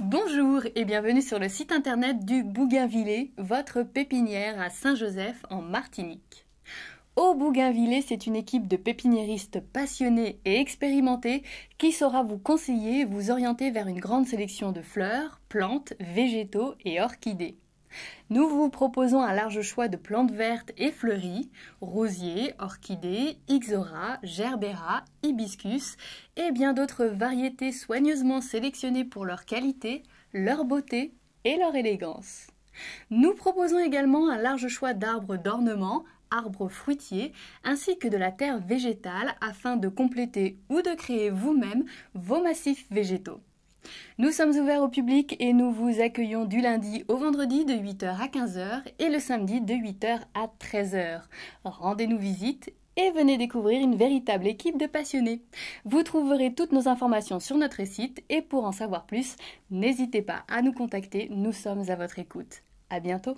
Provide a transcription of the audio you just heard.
Bonjour et bienvenue sur le site internet du Bougainvillé, votre pépinière à Saint-Joseph en Martinique. Au Bougainvillé, c'est une équipe de pépiniéristes passionnés et expérimentés qui saura vous conseiller et vous orienter vers une grande sélection de fleurs, plantes, végétaux et orchidées. Nous vous proposons un large choix de plantes vertes et fleuries, rosiers, orchidées, ixora, gerbera, hibiscus et bien d'autres variétés soigneusement sélectionnées pour leur qualité, leur beauté et leur élégance. Nous proposons également un large choix d'arbres d'ornement, arbres fruitiers, ainsi que de la terre végétale afin de compléter ou de créer vous-même vos massifs végétaux. Nous sommes ouverts au public et nous vous accueillons du lundi au vendredi de 8h à 15h et le samedi de 8h à 13h. Rendez-nous visite et venez découvrir une véritable équipe de passionnés. Vous trouverez toutes nos informations sur notre site et pour en savoir plus, n'hésitez pas à nous contacter, nous sommes à votre écoute. A bientôt!